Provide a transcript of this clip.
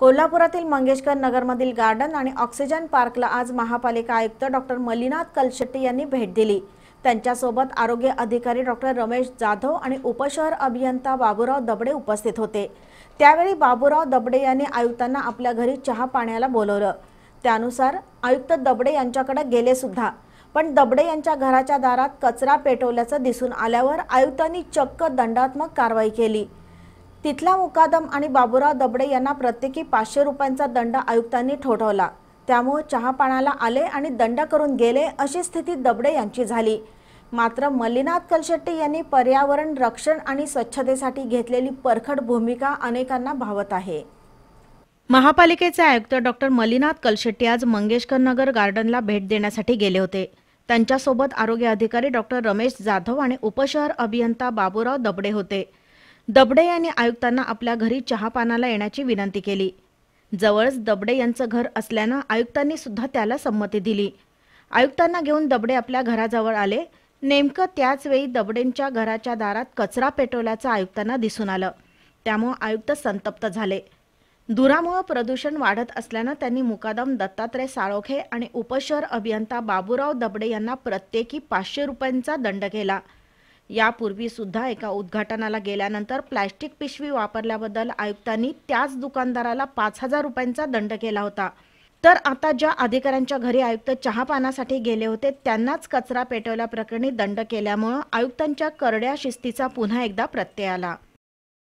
कोल्हापुरातील मंगेशकर नगरमधील गार्डन आणि ऑक्सिजन पार्कला आज महापालिका आयुक्त डॉक्टर मल्लीनाथ कलशेट्टी यांनी भेट दिली त्यांच्यासोबत आरोग्य अधिकारी डॉक्टर रमेश जाधव आणि उपशहर अभियंता बाबूराव दबडे उपस्थित होते त्यावेळी बाबूराव दबडे यांनी आयुक्तांना आपल्या घरी चहा पाण्याला बोलवलं त्यानुसार आयुक्त दबडे यांच्याकडे गेले सुद्धा पण दबडे यांच्या घराच्या दारात कचरा पेटवल्याचं दिसून आल्यावर आयुक्तांनी चक्क दंडात्मक कारवाई केली तिथला मुकादम आणि बाबुराव दबडे यांना प्रत्येकी पाचशे रुपयांचा दंड आयुक्तांनी ठोठवला त्यामुळे चहापानाला आले आणि दंड करून गेले अशी स्थिती दबडे यांची झाली मात्र मल्लीनाथ कलशेट्टी यांनी पर्यावरण रक्षण आणि स्वच्छतेसाठी घेतलेली परखड भूमिका अनेकांना भावत आहे महापालिकेचे आयुक्त डॉक्टर मल्लीनाथ कलशेट्टी आज मंगेशकर नगर गार्डनला भेट देण्यासाठी गेले होते त्यांच्यासोबत आरोग्य अधिकारी डॉक्टर रमेश जाधव आणि उपशहर अभियंता बाबुराव दबडे होते दबडे यांनी आयुक्तांना आपल्या घरी चहापानाला येण्याची विनंती केली जवळच दबडे यांचं घर असल्यानं आयुक्तांनी सुद्धा त्याला संमती दिली आयुक्तांना घेऊन दबडे आपल्या घराजवळ आले नेमकं त्याचवेळी दबडेंच्या घराच्या दारात कचरा पेटवल्याचं आयुक्तांना दिसून आलं त्यामुळं आयुक्त संतप्त झाले धुरामुळं प्रदूषण वाढत असल्यानं त्यांनी मुकादम दत्तात्रय साळोखे आणि उपशहर अभियंता बाबूराव दबडे यांना प्रत्येकी पाचशे रुपयांचा दंड केला यापूर्वी सुद्धा एका उद्घाटनाला गेल्यानंतर प्लॅस्टिक पिशवी वापरल्याबद्दल आयुक्तांनी त्याच दुकानदाराला पाच हजार रुपयांचा दंड केला होता तर आता ज्या अधिकाऱ्यांच्या घरी आयुक्त चहापानासाठी गेले होते त्यांनाच कचरा पेटवल्याप्रकरणी दंड केल्यामुळं आयुक्तांच्या करड्या शिस्तीचा पुन्हा एकदा प्रत्यय आला